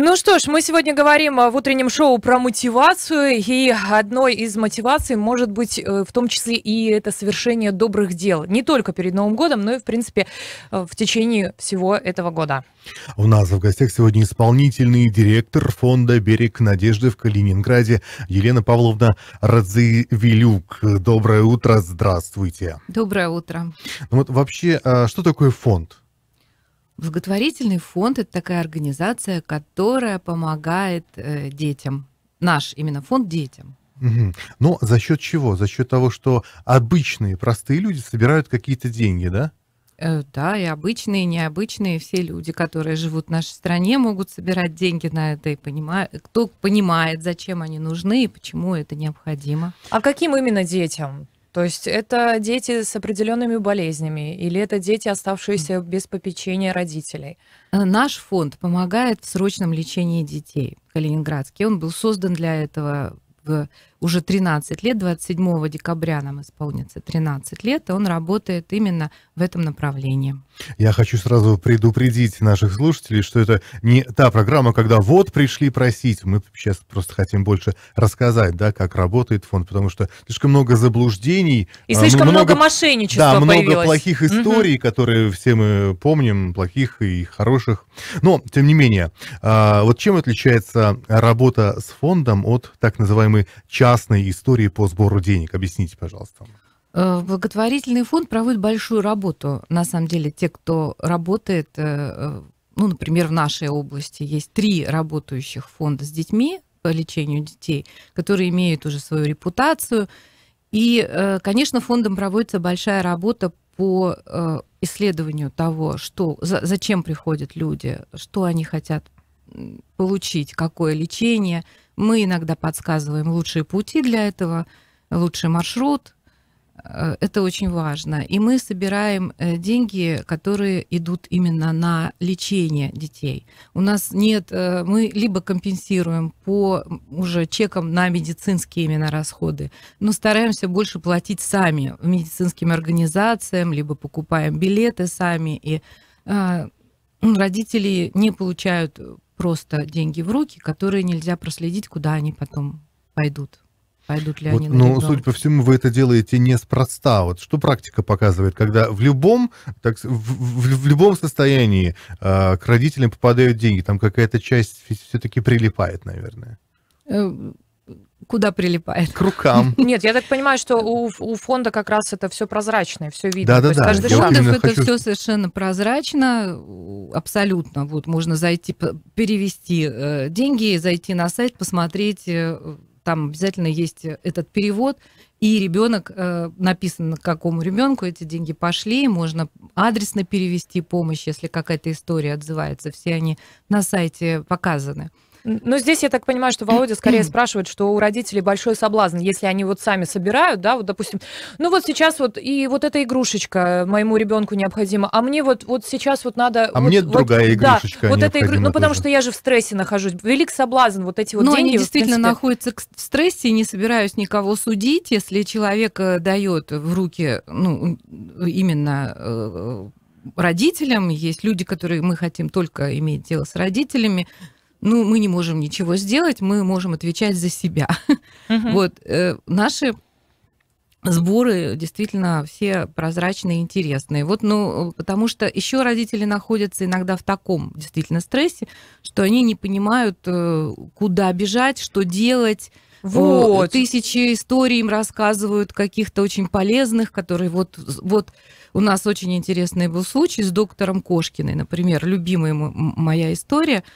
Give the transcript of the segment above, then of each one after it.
Ну что ж, мы сегодня говорим а, в утреннем шоу про мотивацию, и одной из мотиваций может быть э, в том числе и это совершение добрых дел. Не только перед Новым годом, но и, в принципе, э, в течение всего этого года. У нас в гостях сегодня исполнительный директор фонда «Берег надежды» в Калининграде Елена Павловна Радзивилюк. Доброе утро, здравствуйте. Доброе утро. Ну вот вообще, а, что такое фонд? Благотворительный фонд – это такая организация, которая помогает э, детям. Наш именно фонд детям. Угу. Ну, Но за счет чего? За счет того, что обычные простые люди собирают какие-то деньги, да? Э, да, и обычные, и необычные, все люди, которые живут в нашей стране, могут собирать деньги на это и понимают, кто понимает, зачем они нужны и почему это необходимо. А каким именно детям? То есть это дети с определенными болезнями или это дети, оставшиеся без попечения родителей? Э, наш фонд помогает в срочном лечении детей калининградский. Он был создан для этого в уже 13 лет, 27 декабря нам исполнится 13 лет, и он работает именно в этом направлении. Я хочу сразу предупредить наших слушателей, что это не та программа, когда вот пришли просить. Мы сейчас просто хотим больше рассказать, да, как работает фонд, потому что слишком много заблуждений. И а, слишком много, много мошенничества Да, появилось. много плохих историй, угу. которые все мы помним, плохих и хороших. Но, тем не менее, а, вот чем отличается работа с фондом от так называемой чат частной истории по сбору денег? Объясните, пожалуйста. Э, благотворительный фонд проводит большую работу. На самом деле, те, кто работает, э, э, ну, например, в нашей области есть три работающих фонда с детьми по лечению детей, которые имеют уже свою репутацию. И, конечно, фондом проводится большая работа по исследованию того, что, зачем приходят люди, что они хотят получить, какое лечение, мы иногда подсказываем лучшие пути для этого, лучший маршрут. Э, это очень важно. И мы собираем э, деньги, которые идут именно на лечение детей. У нас нет, э, мы либо компенсируем по уже чекам на медицинские именно расходы, но стараемся больше платить сами медицинским организациям, либо покупаем билеты сами. И родители не получают просто деньги в руки, которые нельзя проследить, куда они потом пойдут. Пойдут ли вот, они на Но, ну, ребенка. судя по всему, вы это делаете неспроста. Вот что практика показывает, когда в любом, так, в, в, в любом состоянии э, к родителям попадают деньги, там какая-то часть все-таки прилипает, наверное. Э, куда прилипает? К рукам. Нет, я так понимаю, что у, у фонда как раз это все прозрачное, все видно. Да, да, да. Каждый я это хочу... все совершенно прозрачно, абсолютно. Вот можно зайти, перевести э, деньги, зайти на сайт, посмотреть. Э, там обязательно есть э, этот перевод, и ребенок написано, к какому ребенку эти деньги пошли. Можно адресно перевести помощь, если какая-то история отзывается. Все они на сайте показаны. Но ну, здесь я так понимаю, что Володя скорее спрашивает, что у родителей большой соблазн, если они вот сами собирают, да, вот, допустим, ну вот сейчас вот и вот эта игрушечка моему ребенку необходима, а мне вот, вот сейчас вот надо... А вот, мне вот, другая игрушечка да, вот эта игрушка, ну потому что я же в стрессе нахожусь, велик соблазн вот эти вот Но деньги. они действительно принципе... находятся в стрессе, не собираюсь никого судить, если человек э, дает в руки, ну, именно э, родителям, есть люди, которые мы хотим только иметь дело с родителями, ну, мы не можем ничего сделать, мы можем отвечать за себя. Угу. Вот э, наши сборы действительно все прозрачные и интересные. Вот, ну, потому что еще родители находятся иногда в таком действительно стрессе, что они не понимают, э, куда бежать, что делать. Вот. Тысячи историй им рассказывают, каких-то очень полезных, которые вот, вот у нас очень интересный был случай с доктором Кошкиной, например, любимая моя история –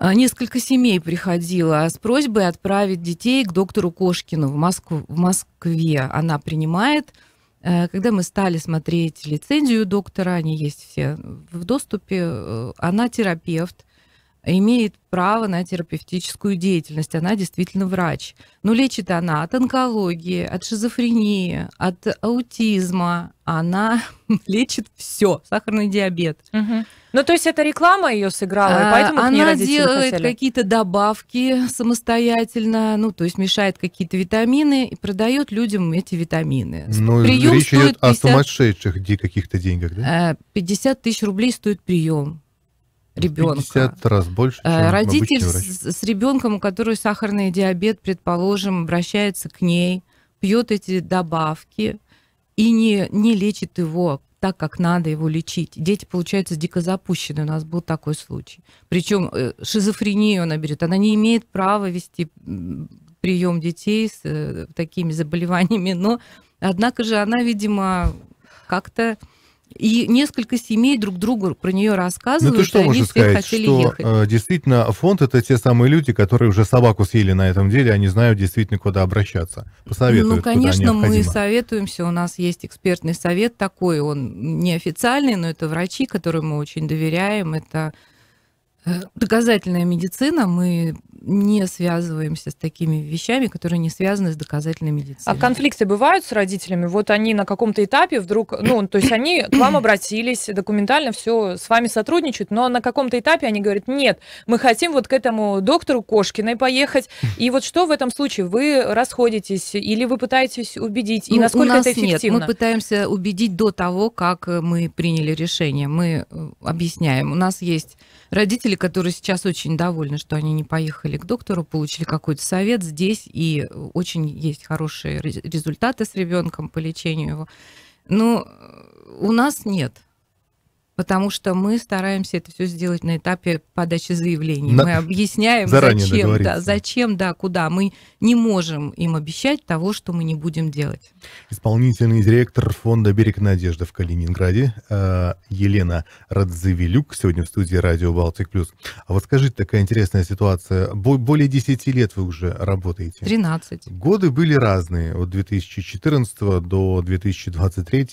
а, несколько семей приходило с просьбой отправить детей к доктору Кошкину в, Москву, в Москве. Она принимает. Э, когда мы стали смотреть лицензию доктора, они есть все в доступе, э, она терапевт, имеет право на терапевтическую деятельность. Она действительно врач. Но лечит она от онкологии, от шизофрении, от аутизма. Она лечит все. Сахарный диабет. Угу. Ну, то есть это реклама ее сыграла, а, и поэтому а, Она делает какие-то добавки самостоятельно, ну, то есть мешает какие-то витамины и продает людям эти витамины. Ну, прием речь идет 50... о сумасшедших каких-то деньгах, да? 50 э, тысяч рублей стоит прием ребенка. 50 раз больше, э, чем Родитель с, с ребенком, у которого сахарный диабет, предположим, обращается к ней, пьет эти добавки и не, не лечит его так, как надо его лечить. Дети, получается, дико запущены. У нас был такой случай. Причем э, шизофрению она берет. Она не имеет права вести прием детей с э, такими заболеваниями, но, однако же, она, видимо, как-то и несколько семей друг другу про нее рассказывают, ну, ты что и они все сказать, хотели что, ехать. Э, действительно, фонд это те самые люди, которые уже собаку съели на этом деле, они знают действительно, куда обращаться. Посоветуют, Ну, конечно, мы советуемся. У нас есть экспертный совет такой, он неофициальный, но это врачи, которым мы очень доверяем. Это э, доказательная медицина. Мы не связываемся с такими вещами, которые не связаны с доказательной а медициной. А конфликты бывают с родителями? Вот они на каком-то этапе вдруг, ну, то есть они к вам обратились, документально все с вами сотрудничают, но на каком-то этапе они говорят, нет, мы хотим вот к этому доктору Кошкиной поехать. И вот что в этом случае? Вы расходитесь или вы пытаетесь убедить? И ну, насколько это эффективно? Нет, мы пытаемся убедить до того, как э, мы приняли решение. Мы э, объясняем. У нас есть родители, которые сейчас очень довольны, что они не поехали поехали к доктору, получили какой-то совет здесь, и э, очень есть хорошие результаты с ребенком по лечению его. Но ну, э, у нас нет потому что мы стараемся это все сделать на этапе подачи заявлений. На... Мы объясняем, зачем, да, зачем, да, куда. Мы не можем им обещать того, что мы не будем делать. Исполнительный директор фонда «Берег надежды» в Калининграде э, Елена Радзевилюк сегодня в студии «Радио Балтик Плюс». А вот скажите, такая интересная ситуация. Более 10 лет вы уже работаете. 13. Годы были разные, от 2014 до 2023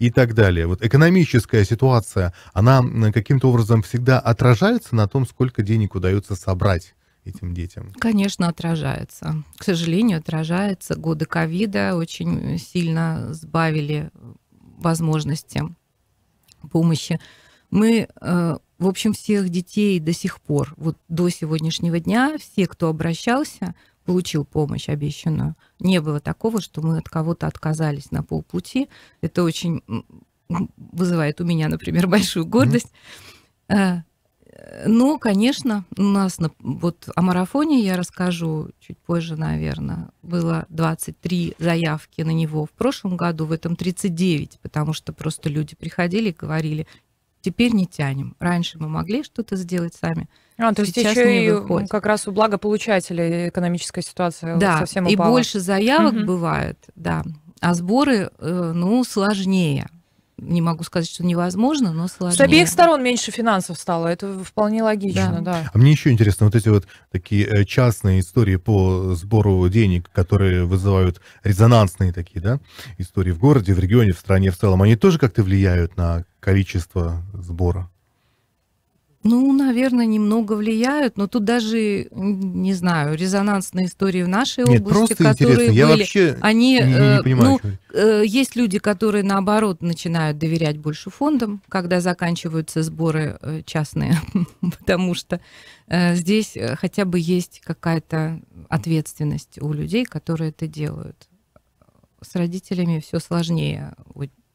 и так далее. Вот экономическая ситуация она каким-то образом всегда отражается на том, сколько денег удается собрать этим детям? Конечно, отражается. К сожалению, отражается. Годы ковида очень сильно сбавили э, возможности помощи. Мы, э, в общем, всех детей до сих пор, вот до сегодняшнего дня, все, кто обращался, получил помощь обещанную. Не было такого, что мы от кого-то отказались на полпути. Это очень вызывает у меня, например, большую гордость. mm Ну, конечно, у нас на, вот о марафоне я расскажу чуть позже, наверное. Было 23 заявки на него в прошлом году, в этом 39, потому что просто люди приходили и говорили, теперь не тянем. Раньше мы могли что-то сделать сами. А, то есть еще и выходит. как раз у благополучателей экономическая ситуация да, совсем упала. Да, и больше заявок угу. бывает, да. А сборы, э, ну, сложнее не могу сказать, что невозможно, но сложнее. С обеих сторон меньше финансов стало, это вполне логично, да. да. А мне еще интересно, вот эти вот такие э, частные истории по сбору денег, которые вызывают резонансные такие, да, истории в городе, в регионе, в стране в целом, они тоже как-то влияют на количество сбора? Ну, наверное, немного влияют, но тут даже, не знаю, резонансные истории в нашей Нет, области, которые были, Я вообще они, не, не э, понимаю, ну, э, есть люди, которые наоборот начинают доверять больше фондам, когда заканчиваются сборы э, частные, потому что э, здесь хотя бы есть какая-то ответственность у людей, которые это делают. С родителями все сложнее.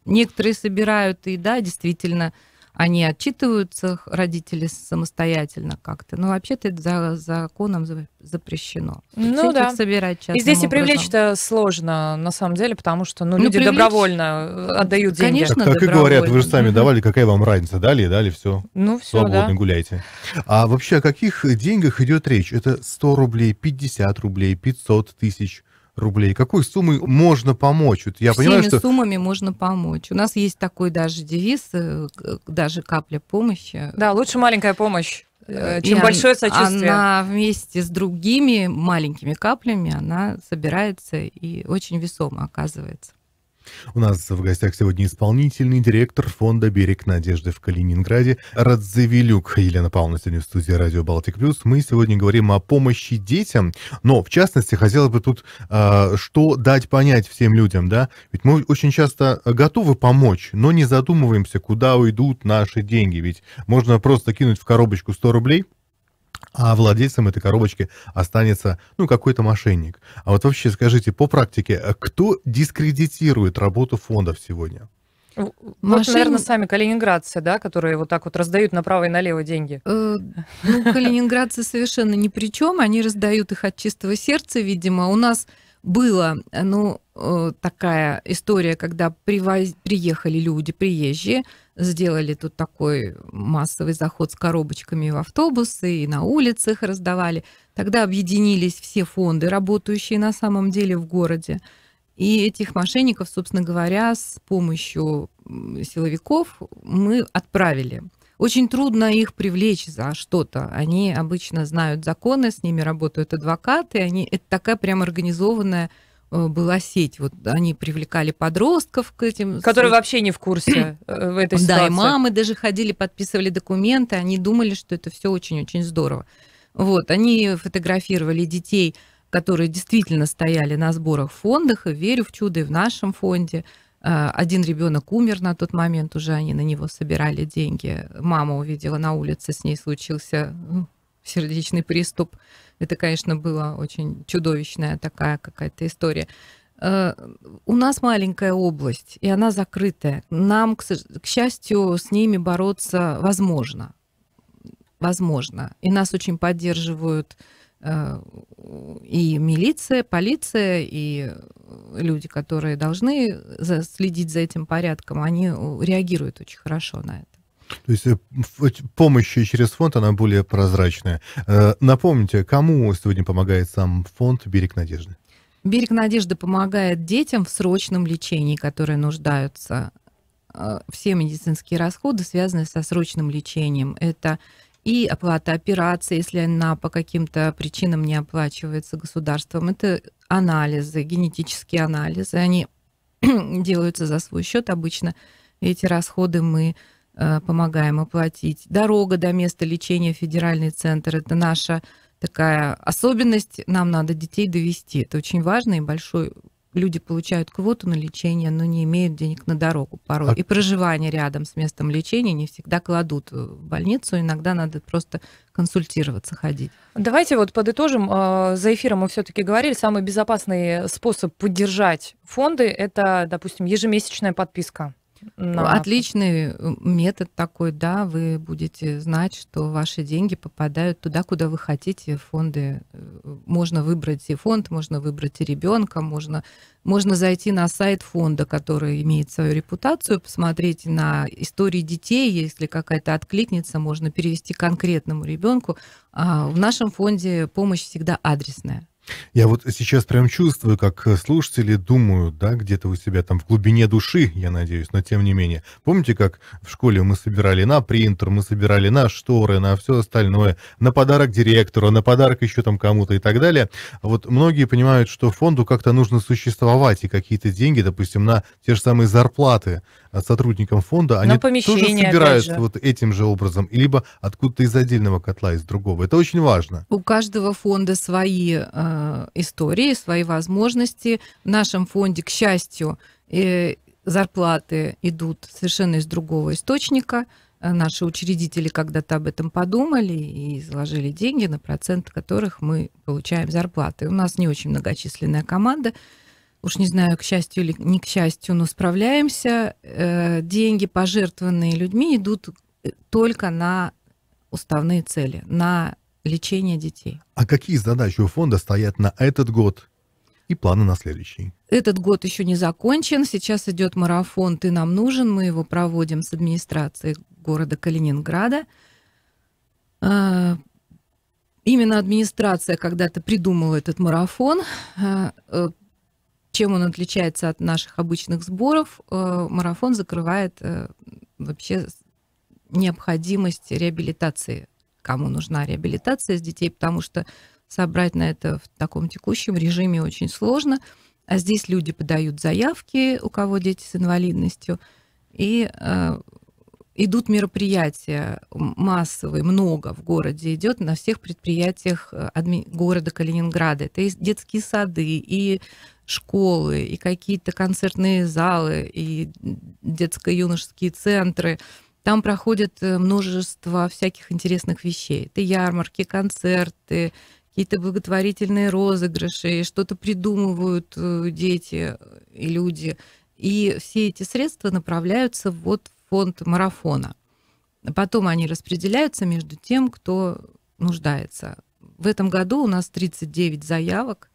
Некоторые собирают и да, действительно они отчитываются, родители самостоятельно как-то. Но ну, вообще-то это за, законом запрещено. Ну да. Собирать и здесь и привлечь-то сложно, на самом деле, потому что ну, ну люди привлечь... добровольно э, ну, отдают деньги. Конечно, так, как и говорят, вы же сами давали, какая вам разница, дали, дали, все. Ну все, Свободно да. гуляйте. А вообще о каких деньгах идет речь? Это 100 рублей, 50 рублей, 500 тысяч – рублей. Какой суммой можно помочь? Вот я Всеми понимаю, что... суммами можно помочь. У нас есть такой даже девиз, э, даже капля помощи. Да, лучше маленькая помощь. Э, э, чем и большое сочувствие. Она вместе с другими маленькими каплями, она собирается и очень весомо оказывается. У нас в гостях сегодня исполнительный директор фонда «Берег надежды» в Калининграде Радзевилюк. Елена Павловна сегодня в студии «Радио Балтик Плюс». Мы сегодня говорим о помощи детям, но в частности хотелось бы тут э, что дать понять всем людям, да? Ведь мы очень часто готовы помочь, но не задумываемся, куда уйдут наши деньги. Ведь можно просто кинуть в коробочку 100 рублей – а владельцем этой коробочки останется, ну, какой-то мошенник. А вот вообще скажите, по практике, э, кто дискредитирует работу фондов сегодня? Вот, наверное, сами калининградцы, да, которые вот так вот раздают направо и налево деньги. Э, ну, калининградцы совершенно ни при чем, они раздают их от чистого сердца, видимо. У нас было, ну, э, такая история, когда приехали люди, приезжие, сделали тут такой массовый заход с коробочками в автобусы и на улицах раздавали. Тогда объединились все фонды, работающие на самом деле в городе. И этих мошенников, собственно говоря, с помощью силовиков мы отправили. Очень трудно их привлечь за что-то. Они обычно знают законы, с ними работают адвокаты, они, это такая прям организованная Э, была сеть. Вот они привлекали подростков к этим. Которые вообще не в курсе э, в этой ситуации. Да, и мамы даже ходили, подписывали документы, они думали, что это все очень-очень здорово. Вот, они фотографировали детей, которые действительно стояли на сборах в фондах, и верю в чудо и в нашем фонде. Э, один ребенок умер на тот момент, уже они на него собирали деньги. Мама увидела на улице, с ней случился ну, сердечный приступ. Это, конечно, была очень чудовищная такая какая-то история. Э, у нас маленькая область, и она закрытая. Нам, к счастью, с ними бороться возможно. Возможно. И нас очень поддерживают э, и милиция, полиция, и люди, которые должны следить за этим порядком, они э, реагируют очень хорошо на это. То есть э, помощь через фонд, она более прозрачная. Э, напомните, кому сегодня помогает сам фонд «Берег надежды»? «Берег надежды» помогает детям в срочном лечении, которые нуждаются. Э, все медицинские расходы связаны со срочным лечением. Это и оплата операции, если она по каким-то причинам не оплачивается государством. Это анализы, генетические анализы. Они делаются за свой счет обычно. Эти расходы мы Э, помогаем оплатить. Дорога до места лечения, федеральный центр, это наша такая особенность, нам надо детей довести. Это очень важно и большой люди получают квоту на лечение, но не имеют денег на дорогу порой. А... И проживание рядом с местом лечения не всегда кладут в больницу, иногда надо просто консультироваться, ходить. Давайте вот подытожим. Э, за эфиром мы все-таки говорили, самый безопасный способ поддержать фонды – это, допустим, ежемесячная подписка на... Отличный э, метод такой, да, вы будете знать, что ваши деньги попадают туда, куда вы хотите. Фонды э, можно выбрать и фонд, можно выбрать и ребенка, можно, можно зайти на сайт фонда, который имеет свою репутацию, посмотреть на истории детей, если какая-то откликнется, можно перевести конкретному ребенку. А в нашем фонде помощь всегда адресная. Я вот сейчас прям чувствую, как э, слушатели думают, да, где-то у себя там в глубине души, я надеюсь, но тем не менее. Помните, как в школе мы собирали на принтер, мы собирали на шторы, на все остальное, на подарок директору, на подарок еще там кому-то и так далее. Вот многие понимают, что фонду как-то нужно существовать, и какие-то деньги, допустим, на те же самые зарплаты от сотрудникам фонда, они тоже собираются вот этим же образом, либо откуда-то из отдельного котла, из другого. Это очень важно. У каждого фонда свои э, истории, свои возможности. В нашем фонде, к счастью, э, зарплаты идут совершенно из другого источника э, наши учредители когда-то об этом подумали и заложили деньги, на процент которых мы получаем зарплаты. У нас не очень многочисленная команда, уж не знаю, к счастью или не к счастью, но справляемся. Э, деньги, пожертвованные людьми, идут э, только на уставные цели, на лечение детей. А какие задачи у фонда стоят на этот год и планы на следующий? Этот год еще не закончен. Сейчас идет марафон «Ты нам нужен». Мы его проводим с администрацией города Калининграда. Э, именно администрация когда-то придумала этот марафон чем он отличается от наших обычных сборов, э, марафон закрывает э, вообще необходимость реабилитации. Кому нужна реабилитация с детей, потому что собрать на это в таком текущем режиме очень сложно. А здесь люди подают заявки, у кого дети с инвалидностью, и э, идут мероприятия массовые, много в городе идет на всех предприятиях э, адми... города Калининграда. Это и детские сады, и школы, и какие-то концертные залы, и детско-юношеские центры. Там проходит э, множество всяких интересных вещей. Это ярмарки, концерты, какие-то благотворительные розыгрыши, что-то придумывают э, дети и люди. И все эти средства направляются вот фонд марафона. Потом они распределяются между тем, кто нуждается. В этом году у нас 39 заявок,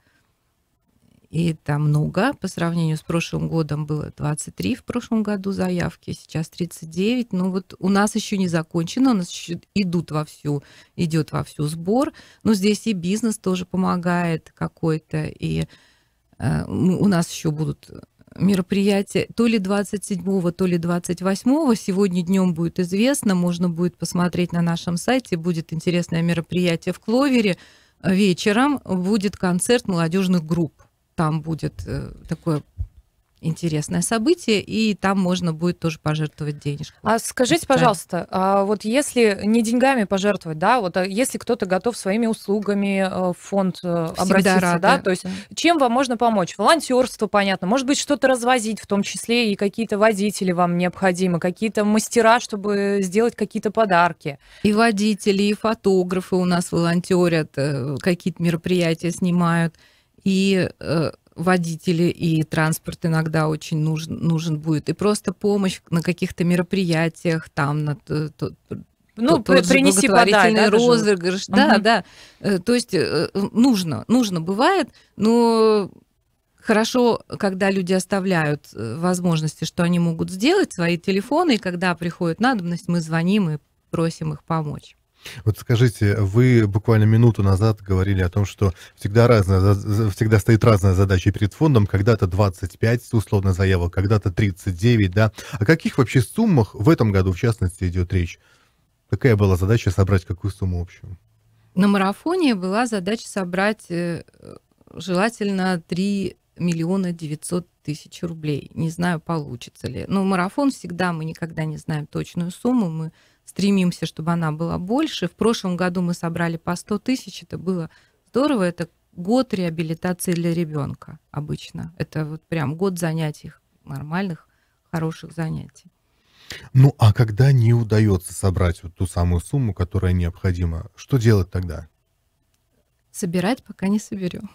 и это много. По сравнению с прошлым годом было 23 в прошлом году заявки, сейчас 39. Но ну вот у нас еще не закончено, у нас еще идут вовсю, идет вовсю сбор. Но здесь и бизнес тоже помогает какой-то, и э, у нас еще будут мероприятие то ли 27, то ли 28. Сегодня днем будет известно, можно будет посмотреть на нашем сайте, будет интересное мероприятие в Кловере. Вечером будет концерт молодежных групп. Там будет э, такое интересное событие, и там можно будет тоже пожертвовать денежку. А скажите, пожалуйста, а вот если не деньгами пожертвовать, да, вот а если кто-то готов своими услугами э, в фонд э, Всегда обратиться, рада. да, то есть чем вам можно помочь? Волонтерство, понятно, может быть, что-то развозить, в том числе и какие-то водители вам необходимы, какие-то мастера, чтобы сделать какие-то подарки. И водители, и фотографы у нас волонтерят, э, какие-то мероприятия снимают и э, водители, и транспорт иногда очень нужен, нужен будет, и просто помощь на каких-то мероприятиях, там, на то, то, ну, тот, тот принеси подай, да, розыгрыш, да, угу. да. Э, то есть э, нужно, нужно бывает, но хорошо, когда люди оставляют возможности, что они могут сделать, свои телефоны, и когда приходит надобность, мы звоним и просим их помочь. Вот скажите, вы буквально минуту назад говорили о том, что всегда, разная, всегда стоит разная задача перед фондом, когда-то 25 условно заявок, когда-то 39, да? О каких вообще суммах в этом году, в частности, идет речь? Какая была задача собрать какую сумму общую? На марафоне была задача собрать э, желательно 3 миллиона 900 тысяч рублей. Не знаю, получится ли. Но марафон всегда, мы никогда не знаем точную сумму, мы стремимся, чтобы она была больше. В прошлом году мы собрали по 100 тысяч, это было здорово, это год реабилитации для ребенка обычно. Это вот прям год занятий, нормальных, хороших занятий. Ну, а когда не удается собрать вот ту самую сумму, которая необходима, что делать тогда? Собирать, пока не соберем.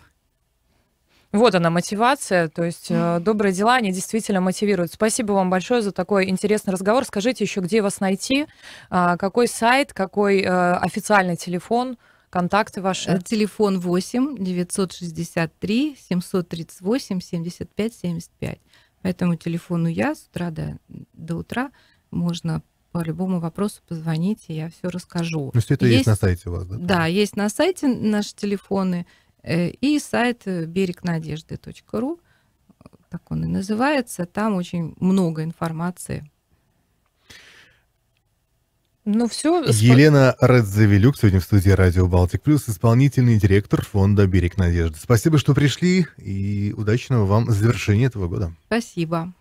Вот она мотивация, то есть э, добрые дела, они действительно мотивируют. Спасибо вам большое за такой интересный разговор. Скажите еще, где вас найти, э, какой сайт, какой э, официальный телефон, контакты ваши? Э, телефон 8 963 738 75 75. По этому телефону я с утра до, до утра можно по любому вопросу позвонить, и я все расскажу. То есть это есть, есть на сайте у вас, да? Да, есть на сайте наши телефоны. Э, и сайт э, берегнадежды.ру, э, так он и называется, там очень много информации. Ну все. Елена Радзавелюк сегодня в студии Радио Балтик Плюс, исполнительный директор фонда «Берег надежды». Спасибо, что пришли, и удачного вам завершения этого года. Спасибо.